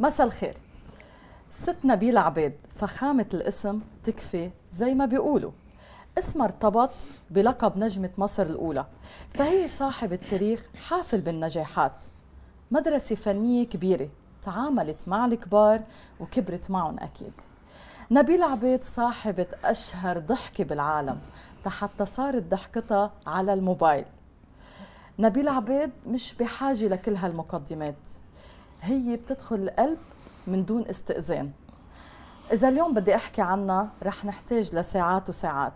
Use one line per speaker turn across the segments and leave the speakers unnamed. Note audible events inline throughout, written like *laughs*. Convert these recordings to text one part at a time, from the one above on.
مساء الخير ست نبيلة عبيد فخامة الاسم تكفي زي ما بيقولوا اسمها ارتبط بلقب نجمة مصر الأولى فهي صاحب التاريخ حافل بالنجاحات مدرسة فنية كبيرة تعاملت مع الكبار وكبرت معهم أكيد نبيلة عبيد صاحبة أشهر ضحكة بالعالم حتى صارت ضحكتها على الموبايل نبيل عبيد مش بحاجة لكل هالمقدمات هي بتدخل القلب من دون استئذان إذا اليوم بدي أحكي عنها رح نحتاج لساعات وساعات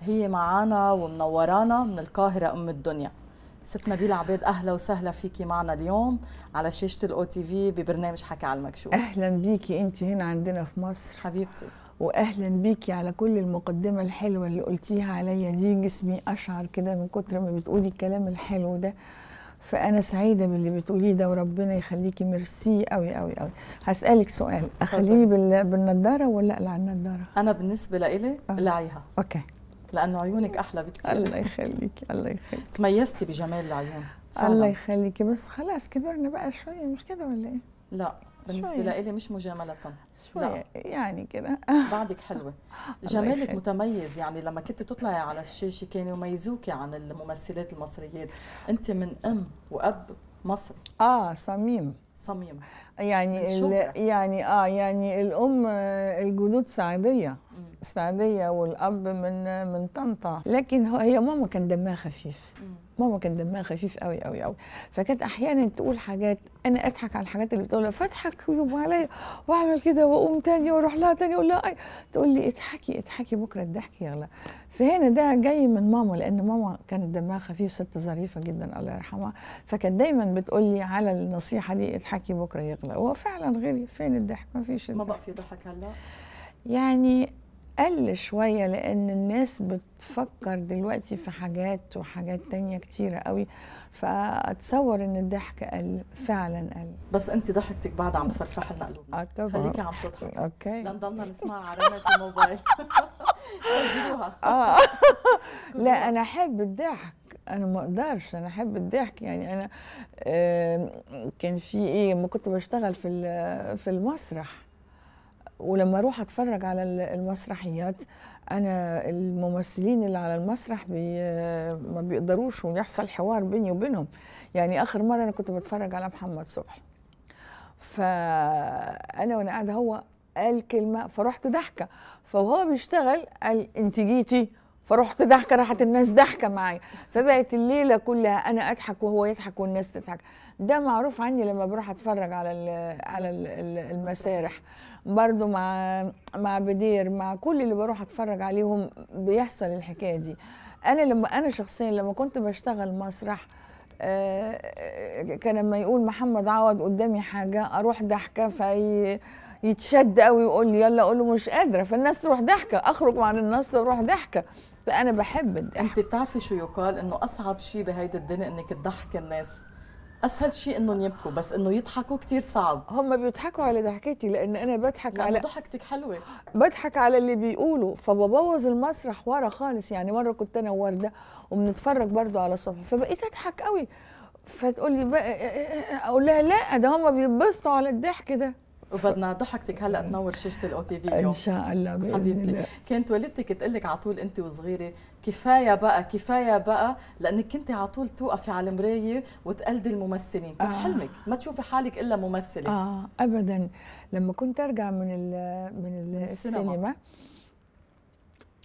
هي معانا ومنورانا من القاهرة أم الدنيا ست نبيل عبيد اهلا وسهلا فيكي معنا اليوم على شاشه الاو تي في ببرنامج حكي على المكشوف اهلا
بيكي انت هنا عندنا في مصر حبيبتي واهلا بيكي على كل المقدمه الحلوه اللي قلتيها عليا دي جسمي اشعر كده من كتر ما بتقولي الكلام الحلو ده فانا سعيده باللي بتقوليه ده وربنا يخليكي ميرسي قوي قوي قوي هسالك سؤال اخليني بالنضاره ولا لا النضاره
انا بالنسبه لإلي آه. لعيها اوكي لانه عيونك احلى بكثير الله يخليكي الله يخليكي تميزتي بجمال العيون الله يخليكي بس خلاص
كبرنا بقى شويه مش كده ولا ايه
لا بالنسبه لي مش مجامله شوي لا. يعني كده بعدك حلوه *laughs* جمالك متميز يعني لما كنت تطلعي على الشاشه كانوا يميزوكي عن الممثلات المصريات انت من ام واب مصري
اه صميم صميم يعني يعني اه يعني الام الجدود سعديه السعديه والاب من من طنطا لكن هي ماما كان دمها خفيف ماما كان دمها خفيف قوي قوي قوي فكانت احيانا تقول حاجات انا اضحك على الحاجات اللي بتقولها فاضحك ويقوم عليا واعمل كده واقوم تاني واروح لها تاني اقول لها تقول لي اضحكي اضحكي بكره الضحك يغلى فهنا ده جاي من ماما لان ماما كانت دمها خفيف ست ظريفه جدا الله يرحمها فكانت دايما بتقول لي على النصيحه دي اضحكي بكره يغلى هو فعلا غير فين الضحك ما فيش ما بقى في ضحك هلا يعني قل شوية لأن الناس بتفكر دلوقتي في حاجات وحاجات تانية كتيرة قوي فأتصور إن الضحك قل فعلا قل بس أنت ضحكتك بعد عم تفرفح لنا قلوبنا آه طبعا خليكي عم تضحكي أوكي
لنضلنا نسمع علامات الموبايل *laughs* آه
*laughs* لا أنا أحب الضحك انا ما اقدرش انا احب الضحك يعني انا كان في ايه لما كنت بشتغل في في المسرح ولما اروح اتفرج على المسرحيات انا الممثلين اللي على المسرح بي ما بيقدروش ويحصل حوار بيني وبينهم يعني اخر مره انا كنت بتفرج على محمد صبحي فانا وانا قاعده هو قال كلمه فرحت ضحكه فهو بيشتغل قال انت جيتي فرحت ضحكه راحت الناس ضحكه معايا فبقت الليله كلها انا اضحك وهو يضحك والناس تضحك ده معروف عني لما بروح اتفرج على الـ على الـ المسارح برضو مع مع بدير مع كل اللي بروح اتفرج عليهم بيحصل الحكايه دي انا لما انا شخصيا لما كنت بشتغل مسرح آه، كان لما يقول محمد عوض قدامي حاجه اروح ضحكه في يتشد قوي ويقول لي يلا اقول له مش قادره فالناس تروح ضحكه اخرج مع الناس تروح ضحكه فانا بحب
الضحك انت بتعرفي شو يقال انه اصعب شيء بهيدي الدنيا انك تضحك الناس اسهل شيء
انهم يبكوا بس انه يضحكوا كثير صعب هم بيضحكوا على ضحكتي لان انا بضحك على
ضحكتك حلوه
بضحك على اللي بيقولوا فببوظ المسرح ورا خالص يعني مره كنت انا وورده وبنتفرج برضه على صفحه فبقيت اضحك قوي فتقول لي بقى اقول لها لا ده هم بيتبسطوا على الضحك ده وبدنا ضحكتك هلا تنور شاشه الاو تي في ان شاء الله باذن حبيبتي الله.
كانت والدتك تقول لك على طول انت وصغيره كفايه بقى كفايه بقى لانك كنت على طول توقفي على المرايه وتقلدي الممثلين كان
طيب آه. حلمك ما تشوفي حالك الا ممثله اه ابدا لما كنت ارجع من الـ من, الـ من السينما, السينما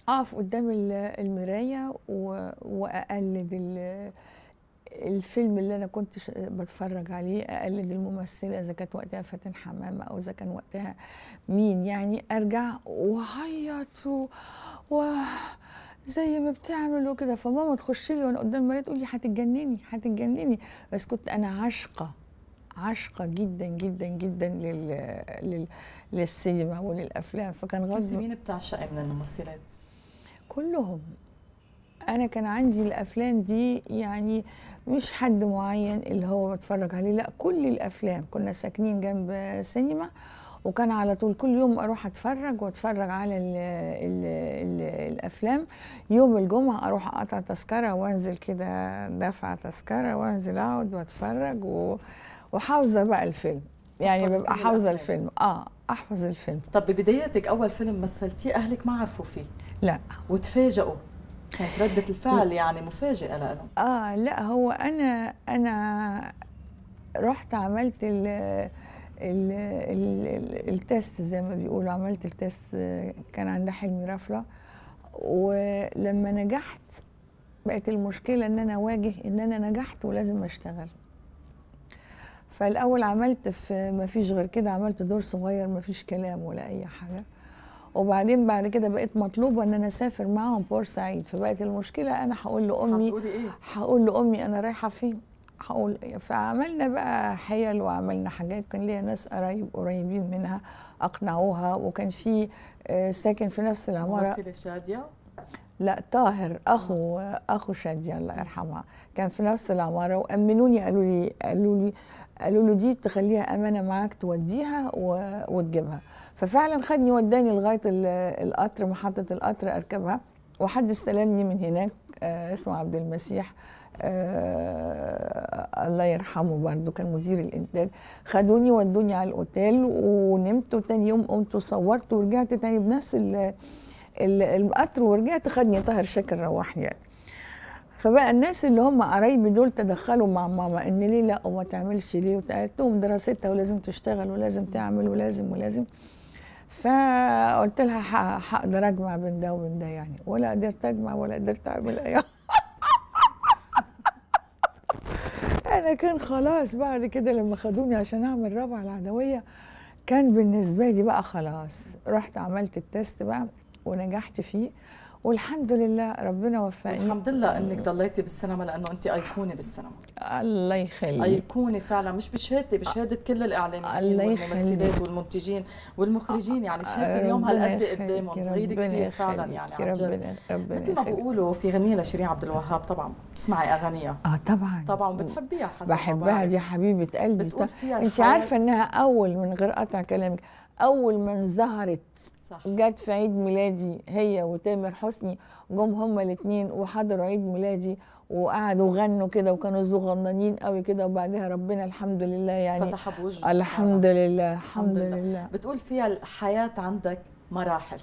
اقف قدام المرايه واقلد الفيلم اللي انا كنت بتفرج عليه اقلد الممثله اذا كانت وقتها فاتن حمامه او اذا كان وقتها مين يعني ارجع واعيط و... و... زي ما بتعمل وكده فماما تخش لي وانا قدام المرايه تقول لي هتتجنني هتتجنني بس كنت انا عاشقه عاشقه جدا جدا جدا لل... لل... للسينما وللافلام فكان غصب مين بتعشقي من الممثلات؟ كلهم انا كان عندي الافلام دي يعني مش حد معين اللي هو بتفرج عليه لا كل الافلام كنا ساكنين جنب سينما وكان على طول كل يوم اروح اتفرج واتفرج على الـ الـ الـ الافلام يوم الجمعه اروح اقطع تذكره وانزل كده دفع تذكره وانزل اقعد واتفرج وحافظه بقى الفيلم يعني ببقى حافظه الفيلم اه احفظ الفيلم طب
ببدايتك اول فيلم مثلتيه اهلك ما عرفوا فيه لا وتفاجئوا كانت ردة الفعل يعني مفاجئة لهم
اه لا هو انا انا رحت عملت ال ال التست زي ما بيقولوا عملت التست كان عندها حلمي رفلة ولما نجحت بقت المشكلة ان انا اواجه ان انا نجحت ولازم اشتغل فالاول عملت في ما فيش غير كده عملت دور صغير ما فيش كلام ولا اي حاجه وبعدين بعد كده بقيت مطلوبه ان انا اسافر معاهم بورسعيد فبقت المشكله انا هقول لامي هتقولي ايه؟ هقول لامي انا رايحه فين؟ هقول فعملنا بقى حيل وعملنا حاجات كان ليا ناس قريب قريبين منها اقنعوها وكان في آه، ساكن في نفس العماره ممثله شاديه لا طاهر اخو اخو شاديه الله يرحمها كان في نفس العماره وامنوني قالوا لي قالوا لي قالوا له دي تخليها امانه معاك توديها وتجيبها ففعلا خدني وداني لغايه القطر محطه القطر اركبها وحد استلمني من هناك آه، اسمه عبد المسيح آه الله يرحمه برضه كان مدير الانتاج خدوني ودوني على الاوتيل ونمت وتاني يوم قمت وصورت ورجعت تاني بنفس القطر ورجعت خدني طاهر شاكر روحني يعني فبقى الناس اللي هم قرايبي دول تدخلوا مع ماما ان ليه لا وما تعملش ليه وقلت لهم دراستها ولازم تشتغل ولازم تعمل ولازم ولازم فقلت لها هقدر اجمع بين ده وبين ده يعني ولا قدرت اجمع ولا قدرت اعمل اي *laughs* انا كان خلاص بعد كده لما خدوني عشان اعمل رابعه العدويه كان بالنسبه لي بقى خلاص رحت عملت التست بقى ونجحت فيه والحمد لله ربنا وفقني الحمد لله انك ضليتي بالسينما لانه انت ايقونه بالسينما الله يخليك ايقونه فعلا
مش بشهادتي بشهاده كل الاعلاميين والممثلات والمنتجين والمخرجين يعني شهادتي اليوم هالقد قدامهم صغيره كثير فعلا يعني عن جد مثل ما بيقولوا في غنيه
لشيرين عبد الوهاب طبعا بتسمعي اغانيها اه طبعا طبعا بتحبيها حسب بحبها دي حبيبه قلبي بتقول فيها انت عارفه انها اول من غير قطع كلامك اول ما انزهرت جت في عيد ميلادي هي وتامر حسني جم هما الاثنين وحضروا عيد ميلادي وقعدوا غنوا كده وكانوا صغننين قوي كده وبعدها ربنا الحمد لله يعني فتح الحمد لله الحمد, الحمد لله. لله بتقول فيها الحياه عندك
مراحل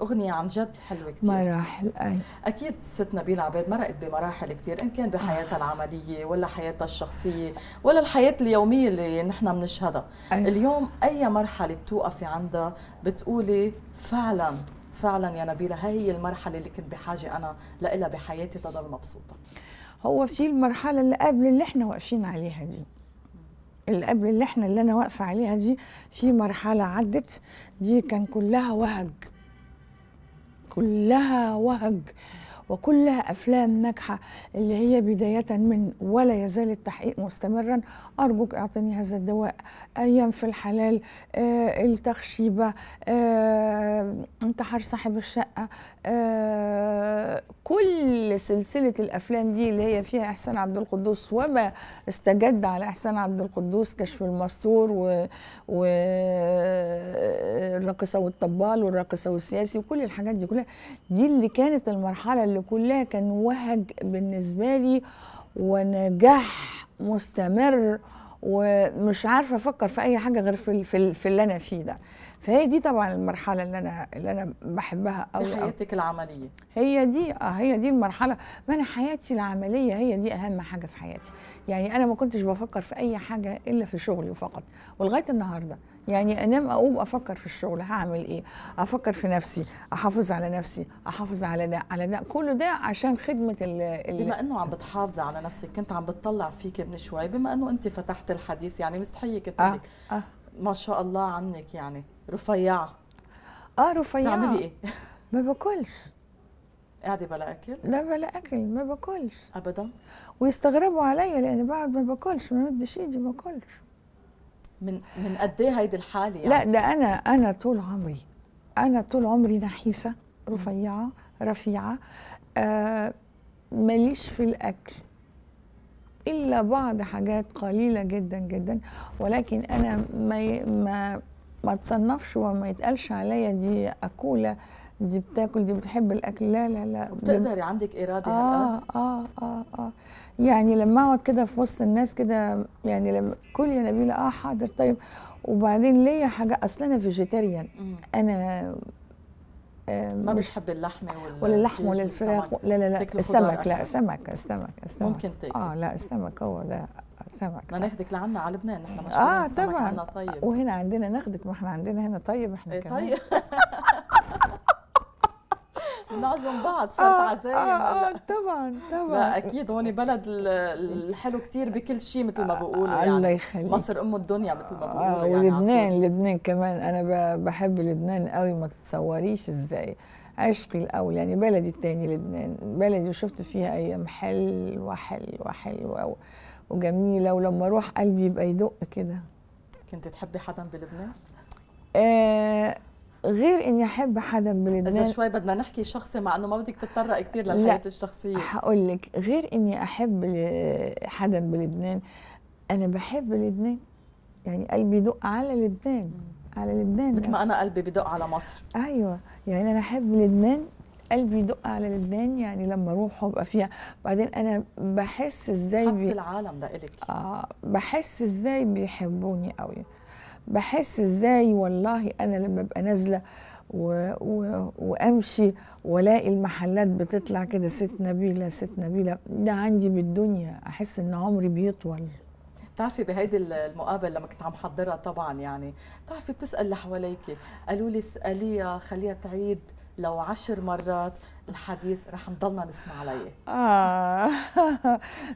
اغنيه عن جد حلوه كثير
مراحل اي
اكيد ست نبيل عباد مرقت بمراحل كثير ان كان بحياتها آه. العمليه ولا حياتها الشخصيه ولا الحياه اليوميه اللي نحن بنشهدها أيوة. اليوم اي مرحله بتوقفي عندها بتقولي فعلا فعلا يا نبيله هاي هي المرحله اللي كنت بحاجه انا لها
بحياتي تضل مبسوطه هو في المرحله اللي قبل اللي احنا واقفين عليها دي اللي قبل اللي احنا اللي انا واقفه عليها دي في مرحله عدت دي كان كلها وهج كلها وهج وكلها أفلام ناجحة اللي هي بداية من ولا يزال التحقيق مستمرا أرجوك اعطيني هذا الدواء أيام في الحلال آه التخشيبة آه انتحار صاحب الشقة آه كل سلسلة الأفلام دي اللي هي فيها إحسان عبد القدوس وما استجد على إحسان عبد القدوس كشف المستور و, و... الراقصة والطبال والراقصة والسياسي وكل الحاجات دي كلها دي اللي كانت المرحلة اللي اللي كلها كان وهج بالنسبة لي ونجاح مستمر ومش عارفه افكر في اي حاجه غير في في, في اللي انا فيه ده فهي دي طبعا المرحله اللي انا اللي انا بحبها في حياتك العمليه هي دي اه هي دي المرحله ما انا حياتي العمليه هي دي اهم حاجه في حياتي يعني انا ما كنتش بفكر في اي حاجه الا في شغلي فقط ولغايه النهارده يعني انام اقوم افكر في الشغل هعمل ايه افكر في نفسي احافظ على نفسي احافظ على ده على ده كله ده عشان خدمه ال بما انه عم بتحافظي على نفسك
كنت عم بتطلع
فيك من شوي بما انه انت فتحت
الحديث يعني مستحيه كنت آه آه ما شاء الله عنك يعني رفيعه
اه رفيعه بتعملي ايه *laughs* ما باكلش قاعدة بلا أكل؟ لا بلا أكل ما باكلش أبدا ويستغربوا عليا لأن بعد ما باكلش ما مدش إيدي ما باكلش
من من قد ايه هيدي الحاله يعني؟ لا ده
انا انا طول عمري انا طول عمري نحيفه رفيعه رفيعه آه ماليش في الاكل الا بعض حاجات قليله جدا جدا ولكن انا ما ما ما تصنفش وما يتقالش عليا دي اكوله دي بتاكل دي بتحب الاكل لا لا لا بتقدري عندك اراده آه هالقد اه اه اه يعني لما اقعد كده في وسط الناس كده يعني لما كل يا نبيله اه حاضر طيب وبعدين ليا حاجه اصل انا فيجيتيريان انا ما بتحب اللحمه ولا ولا اللحمه ولا الفراخ لا لا لا السمك لا سمك السمك السمك ممكن تاكل اه لا السمك هو ده سمك ما ناخدك لعنا على لبنان احنا مش اه طبعا عنا طيب وهنا عندنا ناخدك ما احنا عندنا هنا طيب احنا إيه كمان طيب
*laughs* بنعزم بعض آه عزايم آه, آه طبعا طبعا اكيد هون بلد الحلو كثير بكل شيء مثل ما آه، بقولوا يعني الله يخليك مصر
ام الدنيا مثل ما آه، بقولوا آه يعني ولبنان لبنان كمان انا بحب لبنان قوي ما تتصوريش ازاي عشقي الاول يعني بلدي الثاني لبنان بلدي وشفت فيها ايام حلوه حلوه حلوه وجميله ولما اروح قلبي يبقى يدق كده كنت تحبي حدا بلبنان؟ آه غير اني احب حدا بلبنان اذا شوي
بدنا نحكي شخصي مع انه ما بدك تتطرق كثير للحياه الشخصيه
هقول لك غير اني احب حدا بلبنان انا بحب لبنان يعني قلبي يدق على لبنان على لبنان مثل ما انا
قلبي بدق على
مصر ايوه يعني انا احب لبنان قلبي يدق على لبنان يعني لما اروح وابقى فيها بعدين انا بحس ازاي حب بي... العالم لإلك اه بحس ازاي بيحبوني قوي بحس ازاي والله انا لما ابقى نازله و... و... وامشي والاقي المحلات بتطلع كده ست نبيله ست نبيله ده عندي بالدنيا احس ان عمري بيطول بتعرفي بهيدي
المقابله لما كنت عم حضرها طبعا يعني بتعرفي بتسال اللي حواليكي قالوا لي اساليها خليها تعيد لو عشر مرات الحديث رح نضلنا نسمع عليه
اه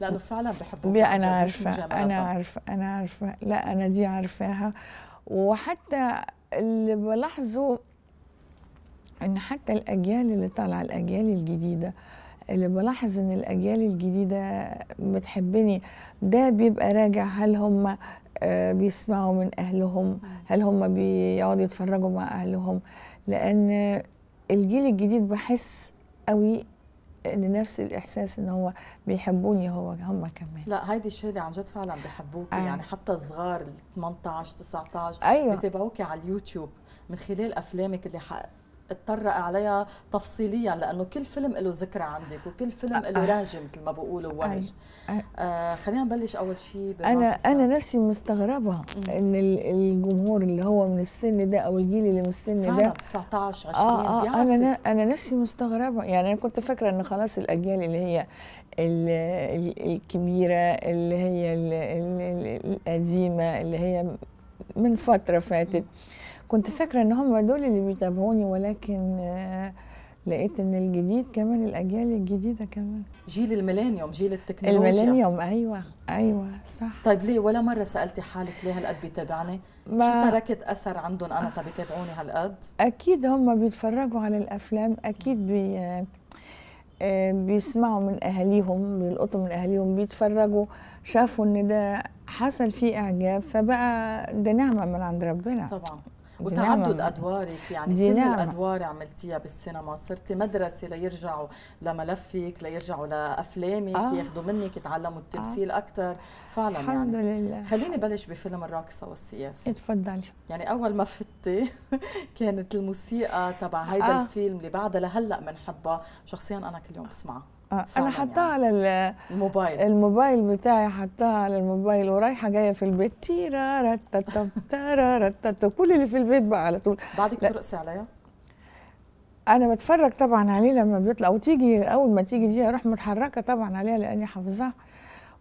لانه
فعلا بحبهم انا عارفه انا عارفه
انا عارفه لا انا دي عارفاها وحتى اللي بلاحظه ان حتى الاجيال اللي طالعه الاجيال الجديده اللي بلاحظ ان الاجيال الجديده بتحبني ده بيبقى راجع هل هم آه، بيسمعوا من اهلهم هل هم بيقعدوا يتفرجوا مع اهلهم لان الجيل الجديد بحس قوي ان نفس الاحساس ان هو بيحبوني هو هم كمان
لا هيدي الشهاده عن جد فعلا بيحبوك آه. يعني حتى الصغار 18 19 أيوة. بتابعوكي على اليوتيوب من خلال افلامك اللي اتطرق عليها تفصيليا لانه كل فيلم له ذكرى عندك وكل فيلم له رهجه مثل ما بقولوا وهج آه خلينا نبلش اول شيء انا انا
نفسي مستغربه ان الجمهور اللي هو من السن ده او الجيل اللي من السن ده 19 20 آه آه انا انا نفسي مستغربه يعني انا كنت فاكره ان خلاص الاجيال اللي هي الكبيره اللي هي القديمه اللي هي من فتره فاتت م. كنت فاكره ان هم دول اللي بيتابعوني ولكن آه، لقيت ان الجديد كمان الاجيال الجديده كمان
جيل الميلينيوم جيل التكنولوجيا الميلينيوم
ايوه ايوه صح طيب ليه ولا مره
سالتي حالك ليه هالقد بيتابعني ما شو تركت اثر عندهم انا طب يتابعوني هالقد
اكيد هم بيتفرجوا على الافلام اكيد بي آه، آه، بيسمعوا من اهاليهم بيلقطوا من اهاليهم بيتفرجوا شافوا ان ده حصل فيه اعجاب فبقى ده نعمه من عند ربنا طبعا وتعدد نعم. ادوارك يعني دينامة. كل نعم.
الادوار عملتيها بالسينما صرتي مدرسه ليرجعوا لملفك ليرجعوا لافلامك آه. ياخذوا منك يتعلموا التمثيل آه. اكثر فعلا يعني. الحمد يعني. لله خليني بلش بفيلم الراقصه والسياسه تفضلي يعني اول ما فتي *laughs* كانت الموسيقى تبع هيدا آه. الفيلم اللي بعدها لهلا بنحبها شخصيا انا كل يوم بسمعها
آه، انا حطاها يعني. على الموبايل الموبايل بتاعي حطاها على الموبايل ورايحه جايه في البيت تيرا رتتم تارا رتتم كل اللي في البيت بقى على طول بعدك ترقصي عليا انا بتفرج طبعا عليه لما بيطلع وتيجي اول ما تيجي دي اروح متحركه طبعا عليها لاني حافظاها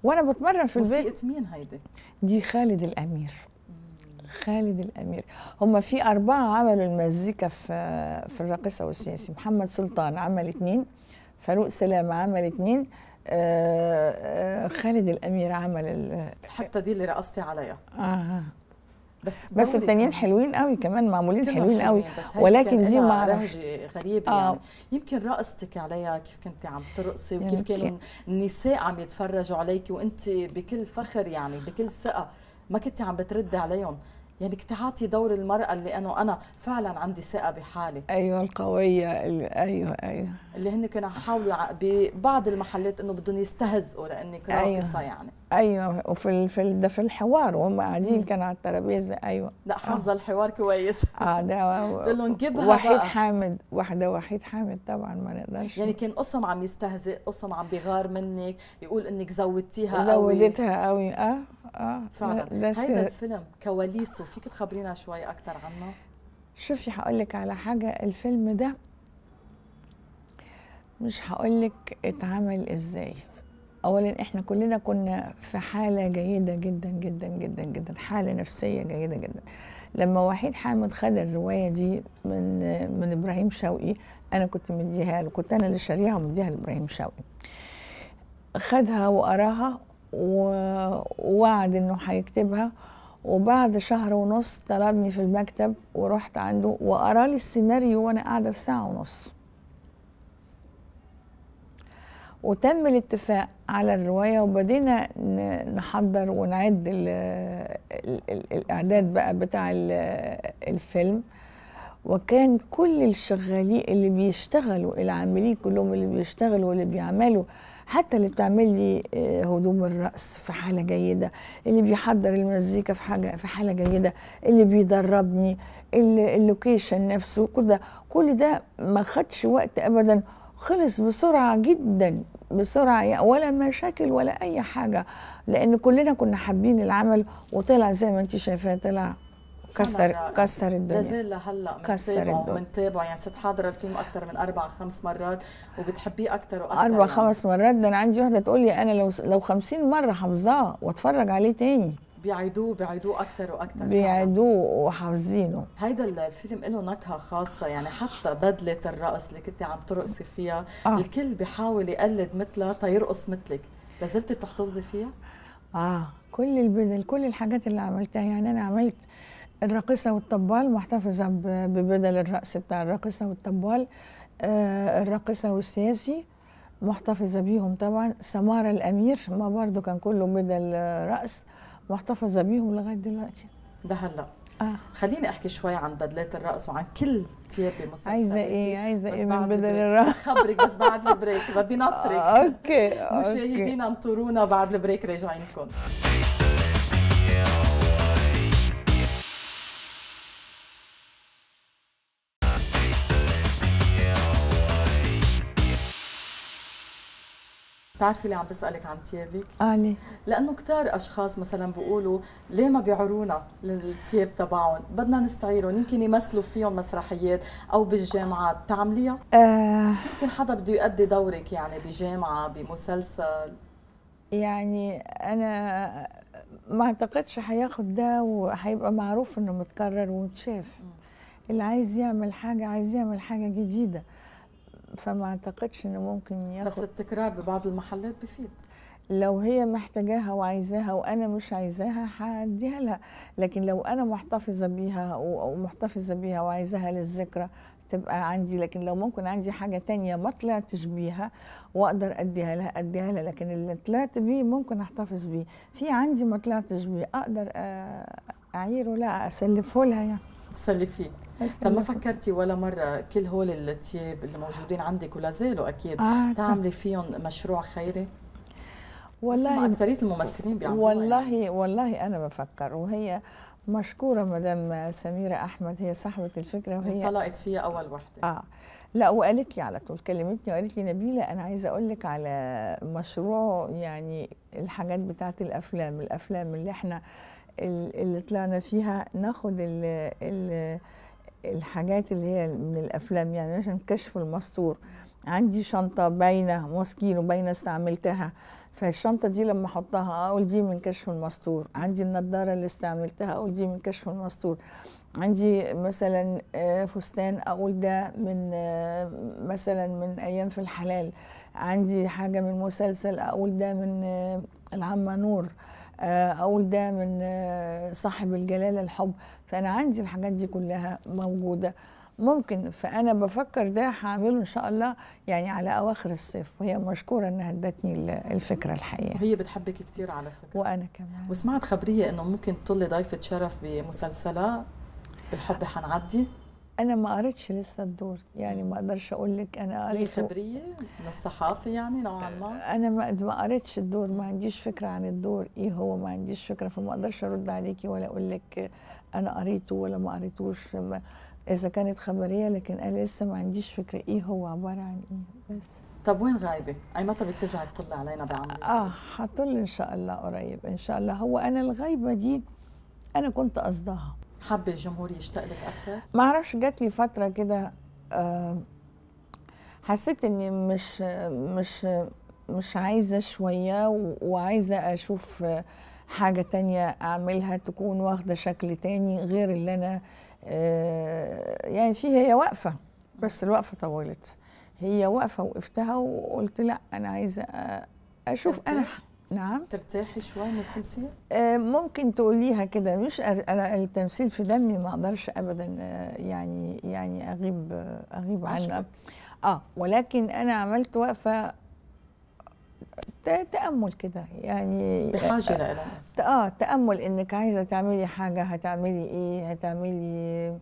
وانا بتمرن في البيت موسيقى مين هيدي دي خالد الامير خالد الامير هم في اربعه عملوا المزيكا في في الراقصه والسياسي محمد سلطان عمل اثنين فاروق سلام عمل اثنين آه، آه، خالد الامير عمل الحته دي اللي رقصتي عليها آه. بس بس التانيين حلوين قوي كمان معمولين حلوين قوي ولكن دي ما رهجه
غريب آه. يعني يمكن رقصتك عليها كيف كنت عم ترقصي وكيف يمكن. كانوا النساء عم يتفرجوا عليك وانت بكل فخر يعني بكل ثقه ما كنت عم بتردي عليهم يعني كنت عاطي دور المرأة اللي أنا أنا فعلا عندي ثقة بحالي أيوة القوية أيوة أيوة اللي هن كانوا حاولوا ببعض المحلات إنه بدهم يستهزئوا لأني راقصة أيوة. يعني
ايوه وفي في في الحوار وهم قاعدين كانوا على الترابيزه ايوه لا آه. حافظه
آه. الحوار كويس
اه ده *laughs* قلت لهم جيبها وحيد بقى. حامد واحده وحيد حامد طبعا ما نقدرش يعني كان
قسم عم يستهزئ قسم عم بيغار منك يقول انك زودتيها قوي زودتها
قوي اه اه فعلا هيدا الفيلم
كواليسه فيك تخبرينا شوي اكثر عنه
شوفي هقول لك على حاجه الفيلم ده مش هقول لك اتعمل ازاي اولا احنا كلنا كنا في حاله جيده جدا جدا جدا جدا حاله نفسيه جيده جدا لما وحيد حامد خد الروايه دي من من ابراهيم شوقي انا كنت مديها له كنت انا اللي شاريها ومديها لابراهيم شوقي خدها وقراها ووعد انه هيكتبها وبعد شهر ونص طلبني في المكتب ورحت عنده وقرا لي السيناريو وانا قاعده في ساعه ونص وتم الاتفاق على الروايه وبدينا نحضر ونعد الـ الـ الـ الاعداد بقى بتاع الفيلم وكان كل الشغالين اللي بيشتغلوا العاملين كلهم اللي بيشتغلوا واللي بيعملوا حتى اللي بتعمل لي آه، هدوم الرقص في حاله جيده اللي بيحضر المزيكا في حاجه في حاله جيده اللي بيدربني اللوكيشن نفسه كل ده كل ده ما خدش وقت ابدا خلص بسرعه جدا بسرعه يعني ولا مشاكل ولا اي حاجه لان كلنا كنا حابين العمل وطلع زي ما انت شايفاه طلع كسر يعني كسر الدنيا لازال
لهلا كسر الدنيا وبنتابعه يعني صرت حاضره الفيلم اكثر من اربع خمس مرات وبتحبيه اكثر واكثر
اربع يعني. خمس مرات ده انا عندي وحده تقول لي انا لو لو 50 مره حافظاه واتفرج عليه تاني
بيعيدوه بيعيدوه اكثر واكثر
بيعيدوه وحافظينه
هيدا الفيلم له نكهه خاصه يعني حتى بدله الرقص اللي كنت عم ترقصي فيها آه. الكل بيحاول يقلد
مثلها تيرقص مثلك لازلتي بتحتفظي فيها اه كل البدل كل الحاجات اللي عملتها يعني انا عملت الراقصة والطبال محتفظة ببدل الرقص بتاع الراقصة والطبال آه، الراقصة والسياسي محتفظة بيهم طبعا سمارة الأمير ما برضو كان كله بدل رقص محتفظة بيهم لغاية دلوقتي ده هلا
آه. خليني احكي شوي عن بدلات الرقص وعن كل تياب بمصر عايزه ايه عايزه ايه من بدل الرقص *laughs* خبرك بس بعد البريك بدي *laughs* نطرك آه، اوكي, أوكي. مشاهدينا انطرونا بعد البريك راجعين لكم بتعرفي ليه عم بسالك عن ثيابك؟ اه ليه؟ لانه كثار اشخاص مثلا بيقولوا ليه ما بيعرونا الثياب تبعهم؟ بدنا نستعيرهم يمكن يمثلوا فيهم مسرحيات او بالجامعات، بتعمليها؟ آه يمكن حدا بده يؤدي دورك يعني بجامعه
بمسلسل يعني انا ما اعتقدش هياخد ده وهيبقى معروف انه متكرر ومتشاف اللي عايز يعمل حاجه عايز يعمل حاجه جديده فما اعتقدش انه ممكن ياخد بس التكرار ببعض المحلات بفيد لو هي محتاجاها وعايزاها وانا مش عايزاها هديها لها لكن لو انا محتفظه بيها ومحتفظه بيها وعايزاها للذكرى تبقى عندي لكن لو ممكن عندي حاجه تانية ما طلعتش بيها واقدر اديها لها اديها لها لكن اللي طلعت بيه ممكن احتفظ بيه في عندي ما طلعتش بيه اقدر اعيره لا اسلفه لها يعني تسلي فيه طب ما فكرتي ولا
مره كل هول التياب اللي موجودين عندك ولا زالوا اكيد آه نعم. تعملي فيهم مشروع
خيري والله اكثريه الممثلين بيعملوا والله يعني. والله انا بفكر وهي مشكورة مدام سميرة أحمد هي صاحبة الفكرة وهي طلعت
فيها أول وحدة
آه لا وقالت لي على طول كلمتني وقالت لي نبيلة أنا عايزة أقول لك على مشروع يعني الحاجات بتاعت الأفلام الأفلام اللي إحنا اللي طلعنا فيها ناخد الـ الـ الحاجات اللي هي من الافلام يعني عشان كشف المستور عندي شنطه باينه ماسكين وباينه استعملتها فالشنطه دي لما احطها اقول دي من كشف المستور عندي النضاره اللي استعملتها اقول دي من كشف المستور عندي مثلا آه، فستان اقول ده من آه، مثلا من ايام في الحلال عندي حاجه من مسلسل اقول ده من آه، العمه نور آه، اقول ده من آه، صاحب الجلاله الحب فانا عندي الحاجات دي كلها موجوده ممكن فانا بفكر ده هعمله ان شاء الله يعني على اواخر الصيف وهي مشكوره انها ادتني الفكره الحقيقه وهي بتحبك كثير على فكره وانا كمان وسمعت خبريه انه ممكن
تطلي ضيفه شرف بمسلسلها بالحب حنعدي
انا ما قريتش لسه الدور يعني ما اقدرش اقول لك انا قريت خبريه من الصحافه يعني نوعا ما انا ما قريتش الدور ما عنديش فكره عن الدور ايه هو ما عنديش فكره فما اقدرش ارد عليكي ولا اقول لك انا قريته ولا ما قريتوش اذا كانت خبريه لكن انا لسه ما عنديش فكره ايه هو عباره عن ايه بس طب وين غايبه؟ اي متى بترجعي تطلي علينا بعمل اه حطل ان شاء الله قريب ان شاء الله هو انا الغايبه دي انا كنت قصدها حابة الجمهور يشتاق لك اكثر ما اعرفش جات لي فتره كده آه، حسيت اني مش مش مش عايزه شويه وعايزه اشوف حاجه تانية اعملها تكون واخده شكل تاني غير اللي انا آه، يعني في هي واقفه بس الوقفه طولت هي واقفه وقفتها وقلت لا انا عايزه اشوف انا نعم ترتاحي شوي من التمثيل؟ آه، ممكن تقوليها كده مش انا التمثيل في دمي ما اقدرش ابدا آه، يعني يعني اغيب آه، اغيب عنه اه ولكن انا عملت وقفه تامل كده يعني بحاجه لها اه تامل انك عايزه تعملي حاجه هتعملي ايه هتعملي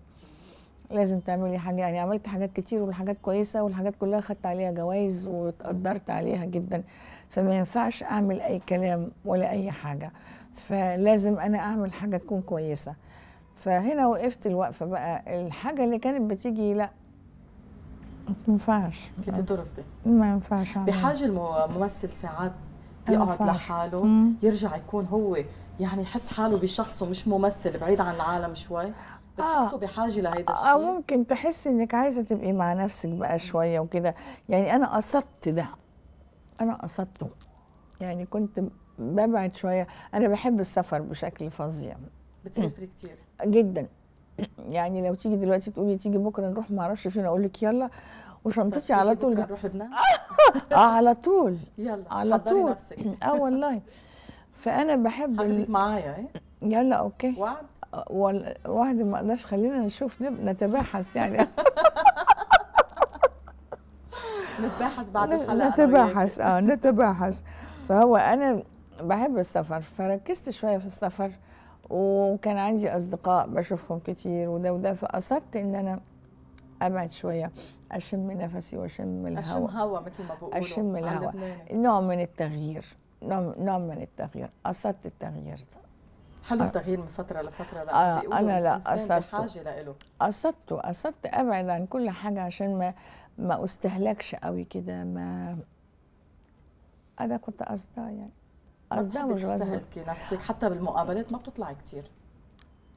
لازم تعملي حاجه يعني عملت حاجات كتير والحاجات كويسه والحاجات كلها خدت عليها جوائز واتقدرت عليها جدا فما ينفعش اعمل اي كلام ولا اي حاجه فلازم انا اعمل حاجه تكون كويسه فهنا وقفت الوقفه بقى الحاجه اللي كانت بتيجي لا ما ينفعش كنت ترفضي ما ينفعش بحاجه الممثل ساعات يقعد
لحاله مم. يرجع يكون هو يعني يحس حاله بشخصه
مش ممثل بعيد عن العالم شوي بتحسوا آه بحاجه لهيدا آه، الشيء اه ممكن تحسي انك عايزه تبقي مع نفسك بقى شويه وكده يعني انا قصدت ده انا قصدته يعني كنت ببعد شويه انا بحب السفر بشكل فظيع بتسافري كتير *clears throat* جدا *clears throat* يعني لو تيجي دلوقتي تقولي تيجي بكره نروح ما اعرفش فين اقول لك يلا طيب، وشنطتي على طول نروح لبنان *laughs* اه على طول يلا على طول نفسك اه والله *laughs* فانا بحب حضرتك معايا إيه؟ يلا اوكي وعد أه، وعد ما اقدرش خلينا نشوف نتباحث يعني *laughs*
نتباحث بعد الحلقه نتباحث
اه نتباحث فهو انا بحب السفر فركزت شويه في السفر وكان عندي اصدقاء بشوفهم كتير وده وده فقصدت ان انا ابعد شويه اشم نفسي واشم الهواء اشم
هواء مثل ما بقولوا اشم الهواء
نوع من التغيير نوع نوع من التغيير قصدت التغيير ده. حلو آه. التغيير
من فتره لفتره لا آه انا لا قصدت بحاجه له
قصدته قصدت ابعد عن كل حاجه عشان ما ما استهلكش قوي كده ما انا كنت قصدها يعني قصدها مش تستهلكي
نفسك حتى بالمقابلات ما بتطلعي كتير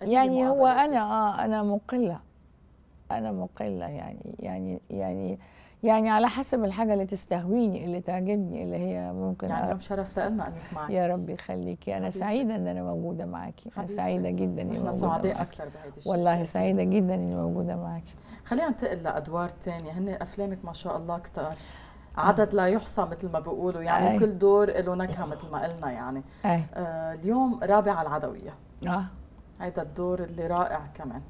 يعني هو انا اه انا مقله انا مقله يعني يعني يعني يعني على حسب الحاجه اللي تستهويني اللي تعجبني اللي هي ممكن يعني
شرف لنا انك معك يا رب
يخليكي انا سعيده ان انا موجوده معاكي انا سعيده جدا اني موجوده سعداء اكثر بهذه والله سعيده جدا اني موجوده معاكي
خلينا ننتقل لادوار ثانيه هن افلامك ما شاء الله كتار عدد لا يحصى مثل ما بيقولوا يعني أي. كل دور له نكهه مثل ما قلنا يعني أي. آه اليوم رابعه العدويه اه هيدا الدور اللي رائع كمان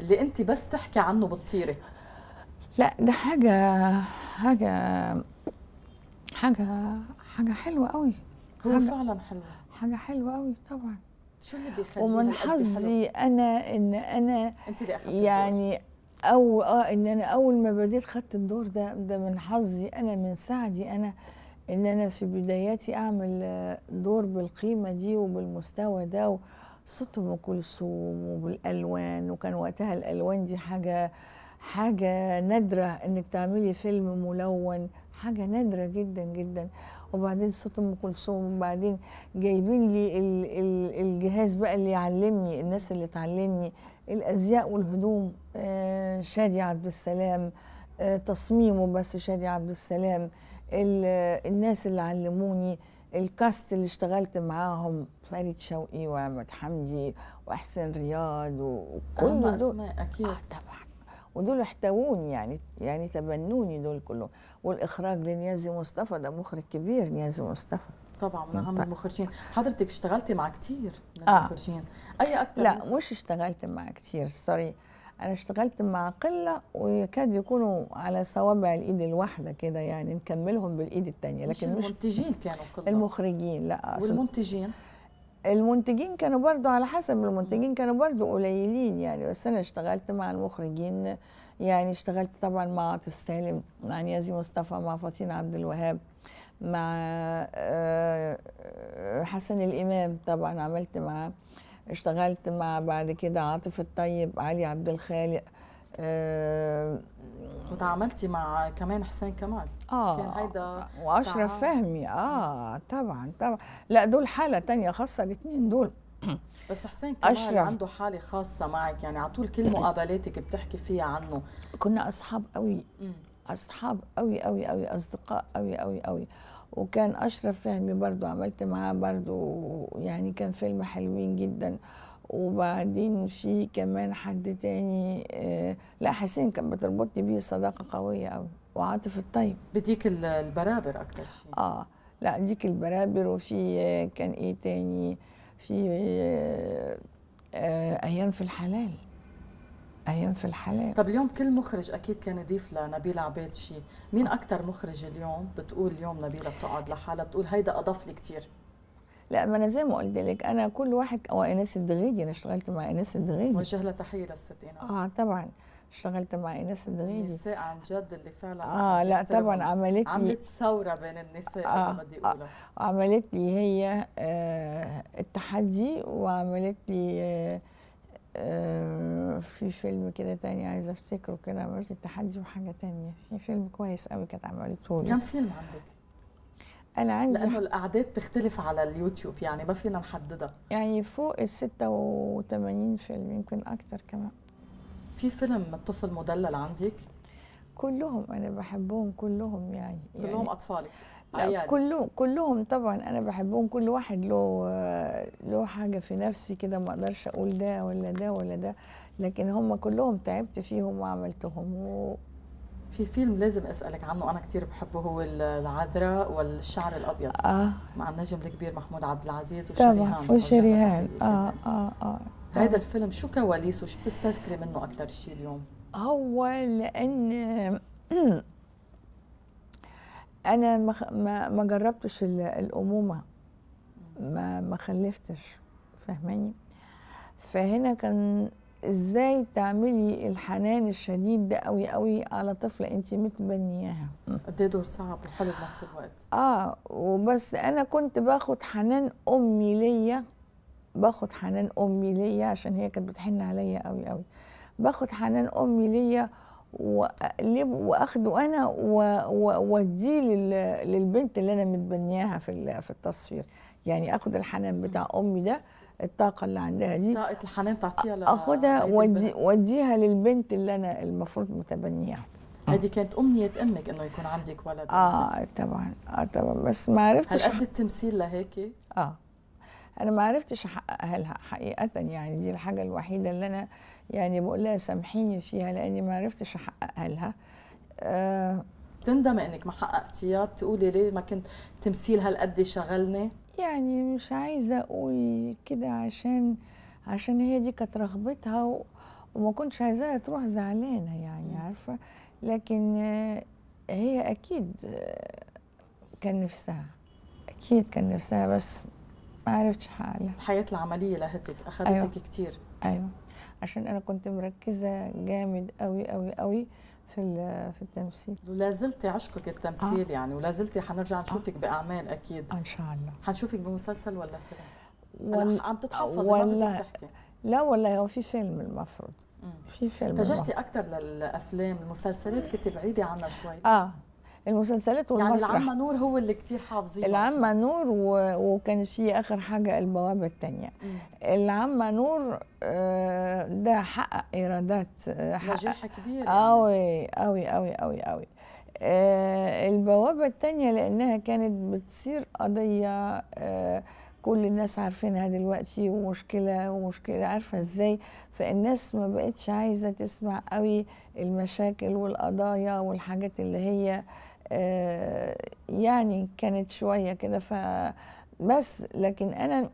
اللي انت بس تحكي عنه بتطيري
لا ده حاجه حاجه حاجه حاجه حلوه قوي هو فعلا حلوه حاجه حلوه قوي طبعا شو اللي بيخليك إيه ومن حظي انا ان انا انت اللي يعني او اه ان انا اول ما بديت خدت الدور ده ده من حظي انا من سعدي انا ان انا في بداياتي اعمل آه، دور بالقيمه دي وبالمستوى ده وصوت ام كلثوم وبالالوان وكان وقتها الالوان دي حاجه حاجة نادرة انك تعملي فيلم ملون حاجة نادرة جدا جدا وبعدين صوت ام كلثوم وبعدين جايبين لي الجهاز بقى اللي يعلمني الناس اللي تعلمني الازياء والهدوم آه، شادي عبد السلام آه، تصميمه بس شادي عبد السلام الناس اللي علموني الكاست اللي اشتغلت معاهم فريد شوقي واحمد حمدي واحسن رياض وكل دول اسماء اكيد آه طبعا ودول احتووني يعني يعني تبنوني دول كلهم والاخراج لنيازي مصطفى ده مخرج كبير نيازي مصطفى طبعا من اهم طيب. المخرجين حضرتك اشتغلتي مع كتير من آه. المخرجين اي اكثر لا مش اشتغلت مع كتير سوري انا اشتغلت مع قله ويكاد يكونوا على صوابع الايد الواحده كده يعني نكملهم بالايد الثانيه لكن مش المنتجين كانوا كلهم المخرجين لا والمنتجين المنتجين كانوا برضو على حسب المنتجين كانوا برضو قليلين يعني بس انا اشتغلت مع المخرجين يعني اشتغلت طبعا مع عاطف سالم مع نيازي مصطفى مع فاطمه عبد الوهاب مع آه، حسن الامام طبعا عملت معاه اشتغلت مع بعد كده عاطف الطيب علي عبد الخالق آه، وتعاملتي مع كمان حسين كمال اه كان
هيدا واشرف
فهمي اه طبعا طبعا لا دول حاله تانية خاصه الاثنين دول
*clears throat* بس حسين كمال أشرف. عنده حاله خاصه معك يعني على طول كل مقابلاتك بتحكي فيها عنه
كنا اصحاب قوي اصحاب قوي قوي قوي اصدقاء قوي قوي قوي وكان اشرف فهمي برضو عملت معاه برضو يعني كان فيلم حلوين جدا وبعدين في كمان حد تاني آه، لا حسين كان بتربطني بيه صداقه قويه قوي وعاطف الطيب بديك البرابر اكتر شيء اه لا ديك البرابر وفي آه، كان ايه تاني في آه، ايام في الحلال ايام في الحلال طب اليوم كل
مخرج اكيد كان يضيف لنبيل عبيد شيء مين اكثر مخرج اليوم بتقول اليوم نبيله بتقعد لحالها بتقول هيدا اضاف لي كثير
لا ما انا زي ما قلت لك انا كل واحد او انس الدغيدي انا اشتغلت مع انس الدغيدي وجه لها تحيه للست انس اه طبعا اشتغلت مع انس الدغيدي النساء
عن جد اللي فعلا اه لا طبعا عملت لي عملت ثوره بين النساء آه اذا بدي اقولها
آه عملت لي هي آه التحدي وعملت لي آه آه في فيلم كده تاني عايزه افتكره كده عملت لي التحدي وحاجه تانية في فيلم كويس قوي كانت عملته لي كم فيلم عندك؟
انا عندي لانه الاعداد تختلف على اليوتيوب يعني ما فينا نحددها يعني فوق ال
86 فيلم يمكن اكثر كمان في فيلم الطفل مدلل عندك كلهم انا بحبهم كلهم يعني, يعني كلهم يعني اطفالي لا كلهم كلهم طبعا انا بحبهم كل واحد له له حاجه في نفسي كده ما اقدرش اقول ده ولا ده ولا ده لكن هم كلهم تعبت فيهم وعملتهم و في فيلم لازم اسالك عنه انا كثير بحبه هو العذراء
والشعر الابيض آه. مع النجم الكبير محمود عبد العزيز وشريهان
وشريهان آه،, اه اه اه هذا
الفيلم شو كواليسه وشو بتستذكري منه اكثر شيء اليوم
هو لان *clears throat* انا ما ما جربتش الامومه ما ما خلفتش فاهماني فهنا كان ازاي تعملي الحنان الشديد ده قوي قوي على طفله انت متبنياها قد ايه دور صعب وحلو في نفس الوقت اه وبس انا كنت باخد حنان امي ليا باخد حنان امي ليا عشان هي كانت بتحن عليا قوي قوي باخد حنان امي ليا واقلب واخده انا واديه للبنت اللي انا متبنياها في في التصفير يعني اخد الحنان بتاع امي ده الطاقه اللي عندها دي طاقه الحنان تعطيها اخدها ودي وديها للبنت اللي انا المفروض متبنيها
هذه كانت امنيه امك انه يكون عندك ولد اه,
آه، طبعا اه طبعا بس ما عرفتش هل قد
التمثيل لهيك
اه انا ما عرفتش احققها لها حقيقه يعني دي الحاجه الوحيده اللي انا يعني بقول لها سامحيني فيها لاني ما عرفتش احققها لها آه تندمي انك ما حققتيها بتقولي ليه ما كنت
تمثيل هالقد شغلني
يعني مش عايزة أقول كده عشان عشان هي دي كانت رغبتها وما كنتش عايزاها تروح زعلانة يعني عارفة لكن هي أكيد كان نفسها أكيد كان نفسها بس ما عرفتش حالها الحياة العملية لهتك أخذتك أيوة. كتير أيوة عشان أنا كنت مركزة جامد قوي قوي قوي
في في التمثيل ولا عشقك التمثيل آه. يعني ولا حنرجع نشوفك آه. باعمال اكيد ان شاء الله حنشوفك بمسلسل ولا فيلم ولا عم تتحفظي ولا
لا والله هو في فيلم المفروض في فيلم اتجهتي
اكثر للافلام
المسلسلات كنت بعيده عنها شوي اه المسلسلات يعني والمسرح يعني العمه
نور هو اللي كتير حافظينه العمه
نور و... وكان في اخر حاجه البوابه الثانيه العمه نور آه، ده حقق ايرادات آه، حقق نجاح
كبير قوي
يعني. قوي قوي قوي قوي آه، البوابه الثانيه لانها كانت بتصير قضيه كل الناس عارفينها دلوقتي ومشكله ومشكله عارفه ازاي فالناس ما بقتش عايزه تسمع قوي المشاكل والقضايا والحاجات اللي هي آه آه، يعني كانت شويه كده ف بس لكن انا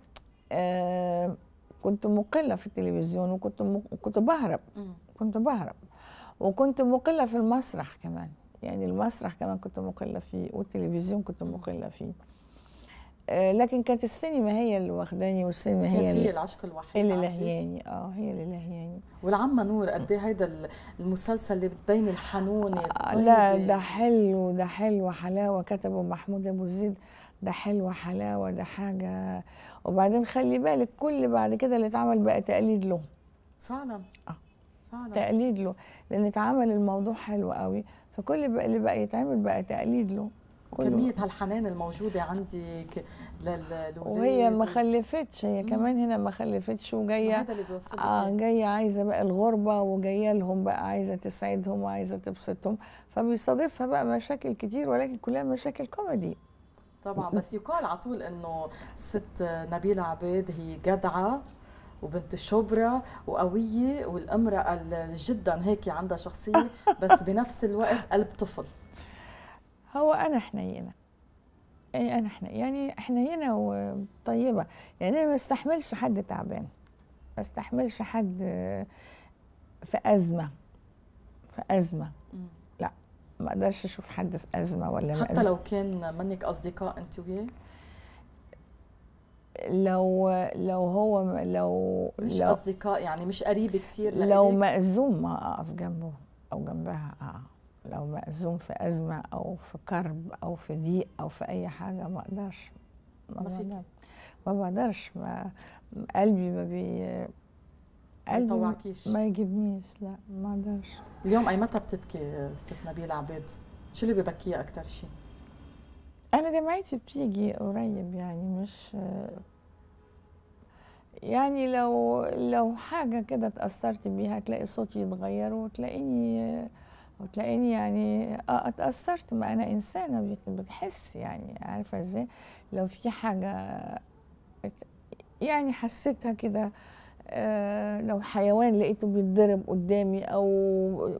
آه، كنت مقله في التلفزيون وكنت م... كنت بهرب كنت بهرب وكنت مقله في المسرح كمان يعني المسرح كمان كنت مقله فيه والتلفزيون كنت مقله فيه آه، لكن كانت السينما هي اللي واخداني والسينما هي هي العشق
الوحيد اللي
لهياني اه هي اللي لهياني والعمه نور قد ايه هيدا المسلسل اللي بتبين الحنون آه، لا ده حلو ده حلو حلاوه كتبه محمود ابو زيد ده حلو حلاوه ده حاجه وبعدين خلي بالك كل بعد كده اللي اتعمل بقى تقليد له فعلا اه فعلا تقليد له لان اتعمل الموضوع حلو قوي فكل اللي بقى يتعمل بقى تقليد له كمية هالحنان الموجودة عندك للولاد وهي ما خلفتش هي كمان هنا ما خلفتش وجاية آه إيه. جاية عايزة بقى الغربة وجاية لهم بقى عايزة تسعدهم وعايزة تبسطهم فبيصادفها بقى مشاكل كتير ولكن كلها مشاكل كوميدي
طبعا بس يقال على طول انه ست نبيلة عبيد هي جدعة وبنت شبرا وقوية والامرأة جدا هيك عندها شخصية
بس بنفس الوقت قلب طفل هو انا حنينه يعني انا حنينة يعني حنينه وطيبه يعني انا ما استحملش حد تعبان ما استحملش حد في ازمه في ازمه لا ما اقدرش اشوف حد في ازمه ولا حتى مأزمة. لو
كان منك اصدقاء انت وياه
لو لو هو لو مش لو
اصدقاء يعني مش قريب كتير لو
مأزوم ما اقف جنبه او جنبها اه لو مأزوم في أزمة أو في كرب أو في ضيق أو في أي حاجة ما أقدرش ما ما بقدرش ما قلبي ما بي قلبي ما, ما يجيبنيش لا ما اقدرش اليوم اي متى
بتبكي ست نبيل عبيد؟ شو اللي ببكيها اكثر شيء؟
انا دمعتي بتيجي قريب يعني مش يعني لو لو حاجه كده تأثرت بيها تلاقي صوتي يتغير وتلاقيني وتلاقيني يعني اه اتاثرت ما انا انسانه بتحس يعني عارفه ازاي لو في حاجه يعني حسيتها كده آه، لو حيوان لقيته بيتضرب قدامي او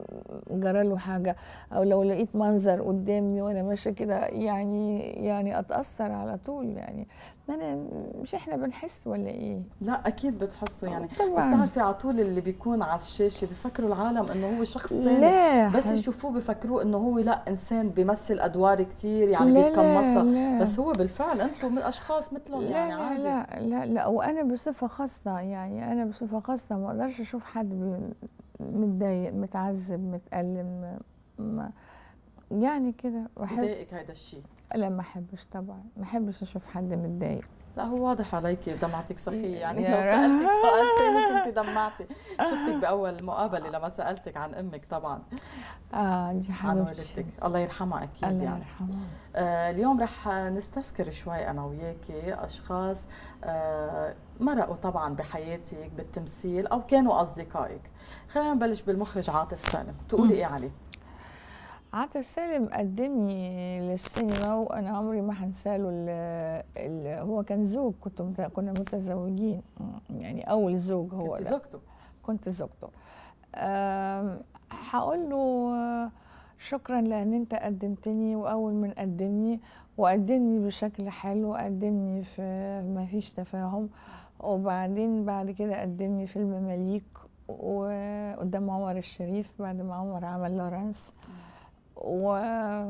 جرى له حاجه او لو لقيت منظر قدامي وانا ماشيه كده يعني يعني اتاثر على طول يعني انا مش احنا بنحس ولا ايه لا اكيد بتحسوا
يعني آه، طبعا. بس تعرفي على طول اللي بيكون على الشاشه بيفكروا العالم انه هو شخص ثاني بس يشوفوه بيفكروه انه هو لا انسان بيمثل ادوار كثير يعني بيتقمصها بس هو بالفعل انتم من اشخاص مثلهم يعني عادي لا
لا لا, لا وانا بصفه خاصه يعني انا بصفه خاصه ما اقدرش اشوف حد متضايق متعذب متألم ما يعني كده بحب هذا الشيء لا ما احبش طبعا ما احبش اشوف حد متضايق لا هو واضح عليك دمعتك صخية يعني لو سألتك
سؤال ثاني كنت دمعتي شفتك بأول مقابلة لما سألتك عن أمك طبعا آه دي عن والدتك الله يرحمها أكيد الله يعني يرحمها. آه اليوم رح نستذكر شوي أنا وياكي أشخاص آه مرقوا طبعا بحياتك بالتمثيل أو كانوا أصدقائك خلينا نبلش بالمخرج عاطف سالم تقولي إيه عليه؟
عطا سالم قدمني للسينما وانا عمري ما هنساه هو كان زوج كنت مت... كنا متزوجين يعني اول زوج هو كنت زوجته كنت زوجته هقول له شكرا لان انت قدمتني واول من قدمني وقدمني بشكل حلو قدمني في ما فيش تفاهم وبعدين بعد كده قدمني فيلم مليك وقدام عمر الشريف بعد ما عمر عمل لورانس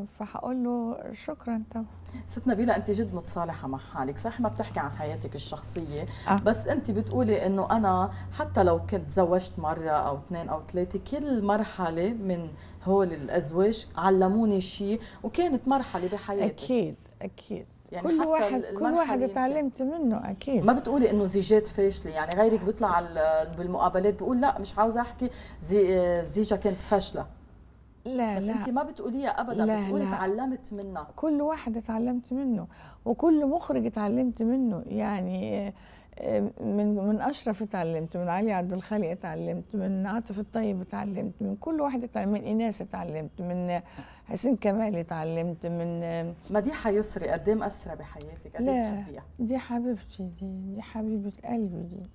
فهقول له شكرا طبعا ست نبيله
انت جد متصالحه مع حالك صح ما بتحكي عن حياتك الشخصيه أه. بس انت بتقولي انه انا حتى لو كنت تزوجت مره او اثنين او ثلاثه كل مرحله من هول الازواج علموني شيء وكانت مرحله بحياتي اكيد اكيد يعني كل واحد كل واحد
تعلمت منه اكيد ما
بتقولي انه زيجات فاشله يعني غيرك بيطلع بالمقابلات بيقول لا مش عاوزه احكي زي زيجه كانت فاشله لا بس لا انت ما بتقوليها ابدا لا بتقولي لا
تعلمت منها كل واحد اتعلمت منه وكل مخرج اتعلمت منه يعني آه، من من اشرف اتعلمت من علي عبد الخالق اتعلمت من عاطف الطيب اتعلمت من كل واحد اتعلمت من ايناس آه، اتعلمت من حسين كمال اتعلمت من آه، مديحه يسري قد ايه مأثره بحياتك قد ايه بتحبيها دي حبيبتي دي دي حبيبه قلبي دي